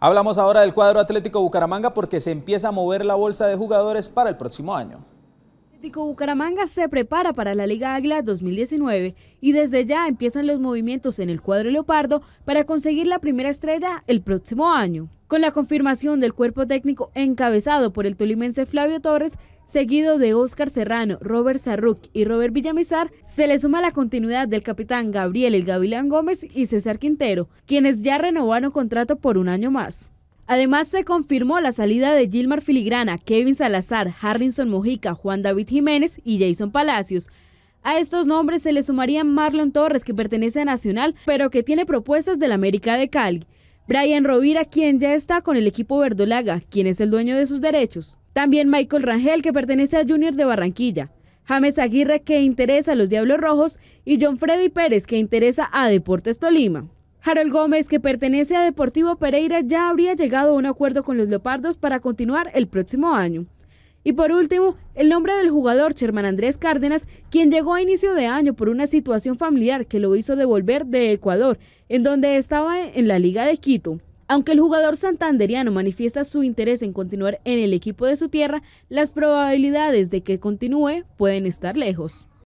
Hablamos ahora del cuadro Atlético Bucaramanga porque se empieza a mover la bolsa de jugadores para el próximo año. Atlético Bucaramanga se prepara para la Liga Águila 2019 y desde ya empiezan los movimientos en el cuadro Leopardo para conseguir la primera estrella el próximo año. Con la confirmación del cuerpo técnico encabezado por el tolimense Flavio Torres, seguido de Óscar Serrano, Robert Sarruc y Robert Villamizar, se le suma la continuidad del capitán Gabriel El Gavilán Gómez y César Quintero, quienes ya renovaron contrato por un año más. Además, se confirmó la salida de Gilmar Filigrana, Kevin Salazar, Harrison Mojica, Juan David Jiménez y Jason Palacios. A estos nombres se le sumaría Marlon Torres, que pertenece a Nacional, pero que tiene propuestas del América de Cali. Brian Rovira, quien ya está con el equipo verdolaga, quien es el dueño de sus derechos. También Michael Rangel, que pertenece a Junior de Barranquilla. James Aguirre, que interesa a los Diablos Rojos. Y John Freddy Pérez, que interesa a Deportes Tolima. Harold Gómez, que pertenece a Deportivo Pereira, ya habría llegado a un acuerdo con los Leopardos para continuar el próximo año. Y por último, el nombre del jugador Sherman Andrés Cárdenas, quien llegó a inicio de año por una situación familiar que lo hizo devolver de Ecuador, en donde estaba en la Liga de Quito. Aunque el jugador santanderiano manifiesta su interés en continuar en el equipo de su tierra, las probabilidades de que continúe pueden estar lejos.